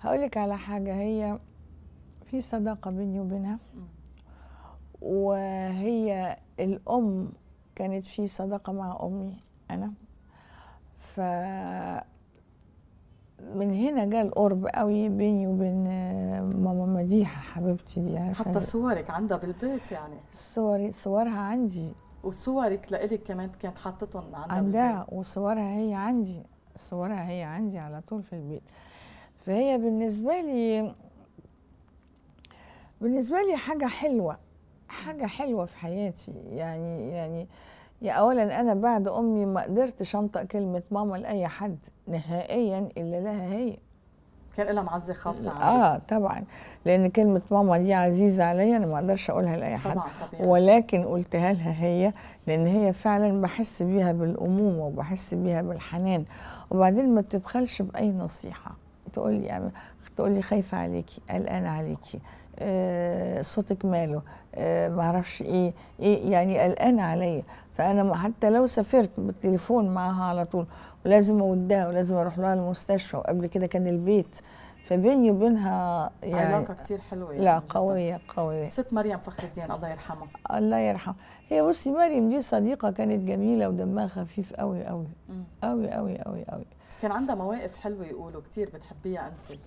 هقول لك على حاجه هي في صداقه بيني وبينها وهي الأم كانت في صداقة مع أمي أنا ف من هنا جاء القرب قوي بيني وبين ماما مديحه حبيبتي دي يعني حتى صورك عندها بالبيت يعني صوري صورها عندي وصورك لإلك كمان كانت حاطتهم عندها عندها وصورها هي عندي صورها هي عندي على طول في البيت فهي بالنسبه لي بالنسبه لي حاجه حلوه حاجه حلوه في حياتي يعني يعني يا اولا انا بعد امي ما قدرتش انطق كلمه ماما لاي حد نهائيا الا لها هي كان لها معزه خاصه اه طبعا لان كلمه ماما دي عزيزه عليا انا ما اقدرش اقولها لاي حد طبعا طبيعي. ولكن قلتها لها هي لان هي فعلا بحس بيها بالامومه وبحس بيها بالحنان وبعدين ما بتبخلش باي نصيحه تقول لي يعني تقول لي خايفه عليكي قلقانه عليكي آه، صوتك ماله آه، معرفش ايه ايه يعني قلقانه عليا فانا حتى لو سافرت بالتليفون معاها على طول ولازم اودها ولازم اروح لها المستشفى وقبل كده كان البيت فبيني وبينها يعني علاقه
كتير حلوه يعني لا
قويه قويه الست
مريم فخر الدين الله يرحمها
الله يرحمها هي بصي مريم دي صديقه كانت جميله ودمها خفيف قوي قوي قوي قوي قوي قوي
كان عندها مواقف حلوه يقولوا كتير بتحبيها انت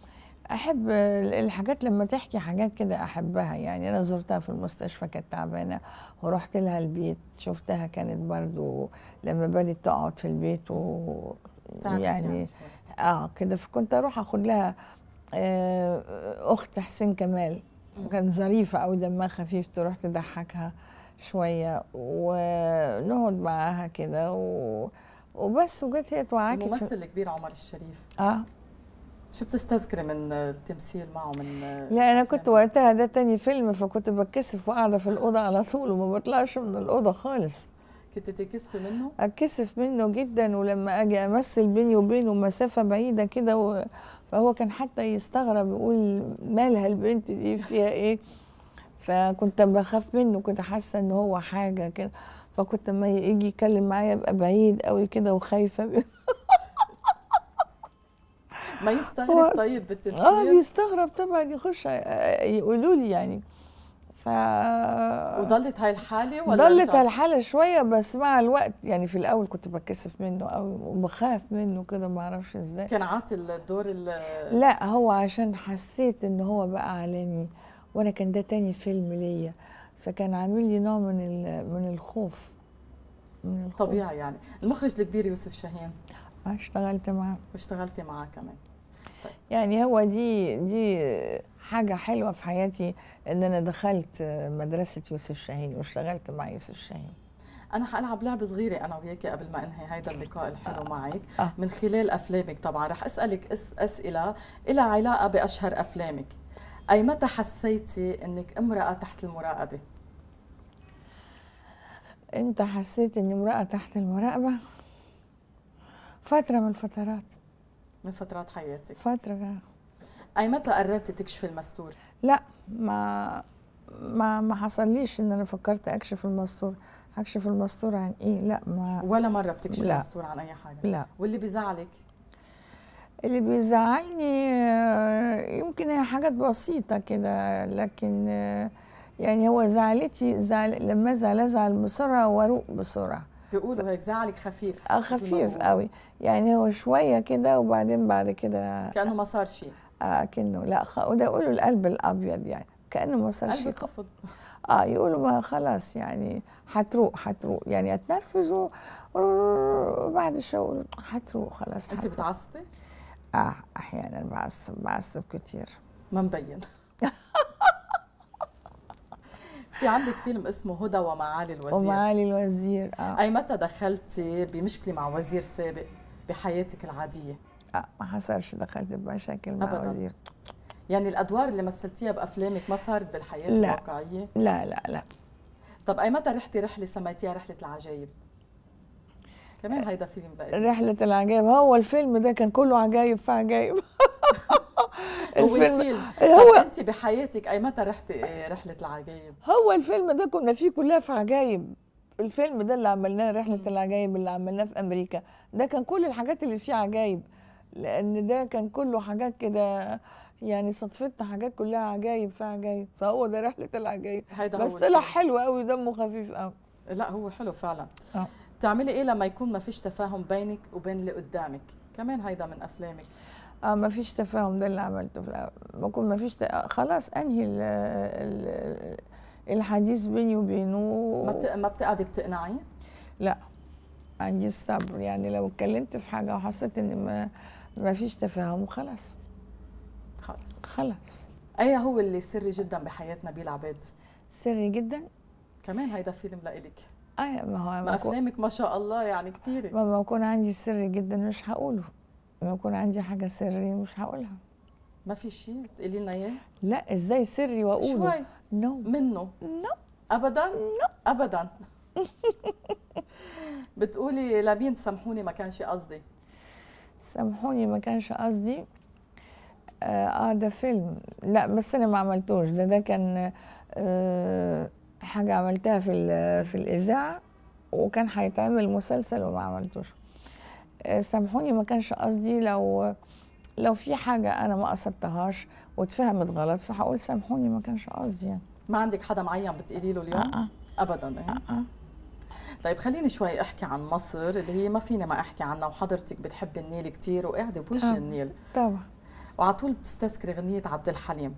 احب الحاجات لما تحكي حاجات كده احبها يعني انا زرتها في المستشفى كانت تعبانه ورحت لها البيت شفتها كانت برضو لما بدات تقعد في البيت و يعني, يعني اه كده فكنت اروح اخد لها آه، اخت حسين كمال كانت ظريفه او دمها خفيف تروح تضحكها شويه ونقعد معاها كده و... وبس وجت هي توعاكي الممثل الكبير عمر الشريف اه شو بتستذكري من التمثيل معه من لا انا كنت وقتها ده تاني فيلم فكنت بتكسف وقاعده في الاوضه على طول وما بطلعش من الاوضه خالص كنت تكسفي منه؟ اتكسف منه جدا ولما اجي امثل بيني وبينه مسافه بعيده كده و... فهو كان حتى يستغرب يقول مالها البنت دي فيها ايه فكنت بخاف منه كنت حاسه ان هو حاجه كده فكنت لما يجي يكلم معايا ابقى بعيد قوي كده وخايفه *laughs* ما يستغرب طيب بالتفسير اه بيستغرب طبعا يخش آه، آه، يقولوا لي يعني ف وضلت
هاي الحاله ولا ضلت هاي الحاله
شويه بس مع الوقت يعني في الاول كنت بتكسف منه قوي وبخاف منه كده ما اعرفش ازاي كان
عاطي الدور
لا هو عشان حسيت ان هو بقى عالمي وانا كان ده تاني فيلم ليا فكان عامل لي نوع من من الخوف من الخوف طبيعي يعني المخرج الكبير يوسف شاهين آه، اشتغلت معاه واشتغلتي معاه كمان يعني هو دي دي حاجه حلوه في حياتي ان انا دخلت مدرسه يوسف شاهين واشتغلت مع يوسف شاهين
انا حالعب لعبه صغيره انا وياك قبل ما انهي هيدا اللقاء الحلو آه. معك آه. من خلال افلامك طبعا رح اسالك أس اسئله لها علاقه باشهر افلامك اي متى حسيتي انك امراه تحت المراقبه
امتى حسيت اني امراه تحت المراقبه فتره من الفترات
من فترات حياتك فترة أي متى قررتي تكشفي المستور؟
لا ما ما ما حصليش ان انا فكرت اكشف المستور اكشف المستور عن ايه لا ما ولا مره بتكشف لا. المستور عن
اي حاجه لا واللي بيزعلك
اللي بيزعلني آه، يمكن هي حاجات بسيطه كده لكن آه، يعني هو زعلتي زعل لما زعل ازعل بسرعه واروق بسرعه بيقولوا هيك زعلك خفيف آه خفيف قوي يعني هو شويه كده وبعدين بعد كده كانه ما صار شيء آه كانه لا خ... وده يقولوا القلب الابيض يعني كانه ما صار شيء خفض اه يقولوا ما خلاص يعني حتروق حتروق يعني اتنرفزوا وبعد شوي حتروق خلاص انت بتعصبي؟ اه احيانا بعصب بعصب كثير ما مبين *laughs*
في عندك فيلم اسمه هدى ومعالي الوزير ومعالي
الوزير اه اي
متى دخلتي بمشكله مع وزير سابق بحياتك العاديه؟ اه ما حصلش دخلت بمشاكل مع أبداً. وزير يعني الادوار اللي مثلتيها بافلامك ما صارت بالحياه لا. الواقعيه؟ لا لا لا طب اي متى رحتي رحله سميتيها رحله العجايب؟ كمان آه، هيدا فيلم بقى
رحلة العجائب هو الفيلم ده كان كله عجايب في عجايب *laughs* هو الفيلم هو انت
بحياتك اي متى رحت رحله العجايب
هو الفيلم ده كنا فيه كلها في عجايب الفيلم ده اللي عملناه رحله العجايب اللي عملناه في امريكا ده كان كل الحاجات اللي فيه عجايب لان ده كان كله حاجات كده يعني صدفتنا حاجات كلها عجايب في عجايب فهو ده رحله العجايب هيدا بس طلع حلو قوي دمه خفيف قوي لا هو حلو فعلا أه. بتعملي ايه لما يكون ما فيش
تفاهم بينك وبين اللي قدامك كمان هيدا من افلامك
اه ما فيش تفاهم ده اللي عملته في الاول ممكن ما فيش آه، خلاص انهي الـ الـ الحديث بيني وبينه ما بت... ما بتقعدي بتقنعيه؟ لا عندي الصبر يعني لو اتكلمت في حاجه وحسيت ان ما ما فيش تفاهم خلاص خلاص خلاص اي هو اللي سري جدا بحياه نبيل عباد؟ سري
جدا كمان هيدا فيلم لإلك
آه ما هو ما افلامك ما شاء الله يعني كثيره ما بكون عندي سر جدا مش هقوله لما يكون عندي حاجه سري مش هقولها
ما في شيء تقولي لنا اياه
لا ازاي سري واقوله شوي نو no. منه نو no. ابدا
نو no. ابدا *laughs* بتقولي لابين سامحوني ما كانش قصدي
سامحوني ما كانش قصدي آه،, اه ده فيلم لا بس انا ما عملتوش ده ده كان آه حاجه عملتها في في الاذاعه وكان هيتعمل مسلسل وما عملتوش آه، سامحوني ما كانش قصدي لو لو في حاجه انا ما قصدتهاش واتفهمت غلط فهقول سامحوني ما كانش قصدي يعني ما عندك حدا معين بتقولي
له اليوم؟ أه. آه. ابدا إيه. أه. أه. طيب خليني شوي احكي عن مصر اللي هي ما فيني ما احكي عنها وحضرتك بتحبي النيل كثير وقاعده بوجه النيل طبعا وعلى طول بتستذكري غنيه عبد الحليم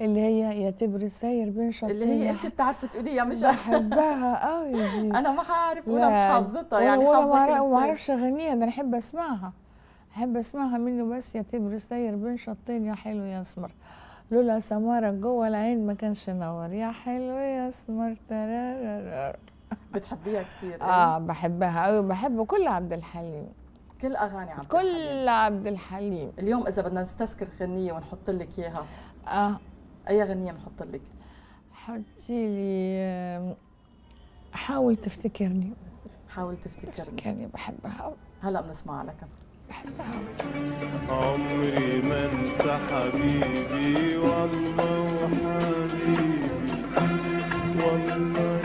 اللي هي يا تبر ساير بين شطين اللي هي انت بتعرفي تقوليها مش بحبها قوي آه *laughs* انا ما عارف ولا مش حافظتها يعني حافظه وما اعرفش اغنيها انا احب اسمعها احب اسمعها منه بس يا تبر ساير بين شطين يا حلو يا اسمر لولا سمارك جوه العين ما كانش نور يا حلو يا اسمر بتحبيها كتير اه إيه؟ بحبها قوي بحب كل عبد الحليم كل اغاني عبد كل الحليم كل عبد الحليم اليوم اذا بدنا
نستذكر غنيه ونحط لك اياها اه اي اغنيه بنحط لك حطي لي حاول تفتكرني حاول تفتكرني تفتكرني بحبها هلا بنسمع لك بحبها
عمري ما انسى حبيبي والله حبيبي والله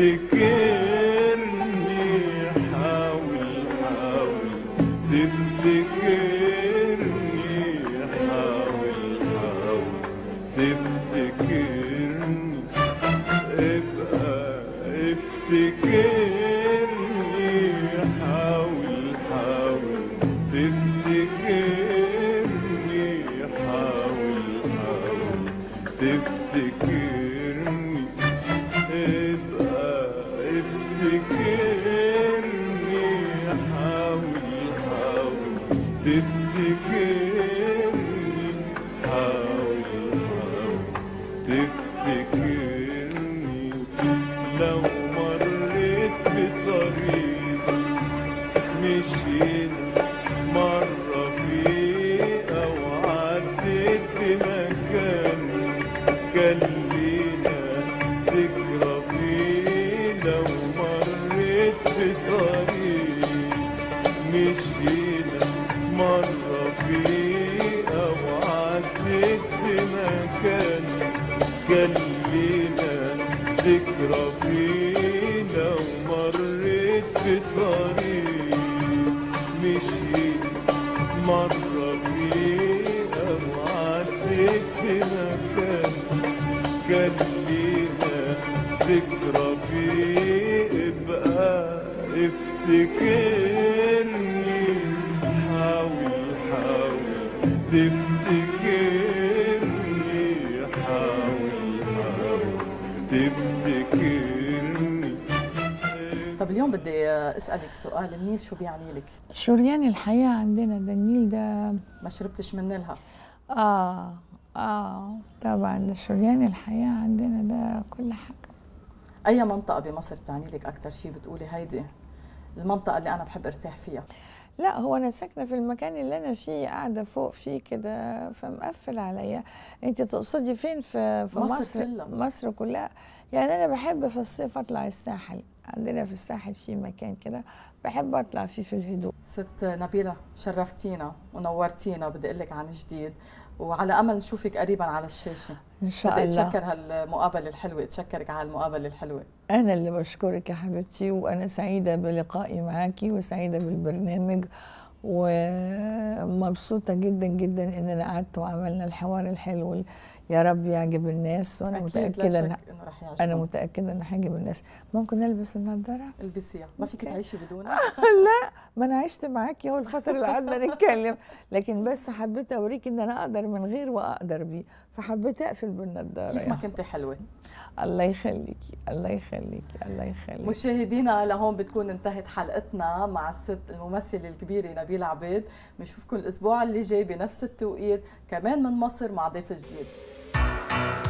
te
النيل شو بيعني لك؟
شريان الحياه عندنا ده النيل ده ما شربتش من نيلها اه اه طبعا ده شريان الحياه عندنا ده كل حاجه
اي منطقه بمصر بتعني لك اكثر شيء بتقولي
هيدي المنطقه اللي انا بحب ارتاح فيها لا هو انا ساكنه في المكان اللي انا فيه قاعده فوق فيه كده فمقفل عليا انت تقصدي فين في, في مصر مصر, مصر كلها يعني انا بحب في الصيف اطلع الساحل عندنا في الساحل في مكان كده بحب اطلع فيه في الهدوء ست نبيله شرفتينا
ونورتينا بدي اقول لك عن جديد وعلى امل نشوفك قريبا على الشاشه ان شاء الله اتشكر هالمقابله الحلوه اتشكرك على المقابله الحلوه
انا اللي بشكرك يا حبيبتي وانا سعيده بلقائي معك وسعيده بالبرنامج ومبسوطه جدا جدا اننا قعدت وعملنا الحوار الحلو يا رب يعجب الناس وانا متاكده إن انا متاكده ان هيعجب الناس ممكن البس النضاره البسيها ما فيك تعيشي بدونها *laughs* لا ما انا عشت معاكي اول فتره اللي قعدنا نتكلم لكن بس حبيت اوريك ان انا اقدر من غير واقدر بيه فحبيت اقفل بالنظارة كيف ما كنت حلوه الله يخليكي الله يخليكي الله يخليكي مشاهدينا
لهون بتكون انتهت حلقتنا مع الست الممثله الكبيره نبيله عبيد بنشوفكم الاسبوع اللي جاي بنفس التوقيت كمان من مصر مع ضيف جديد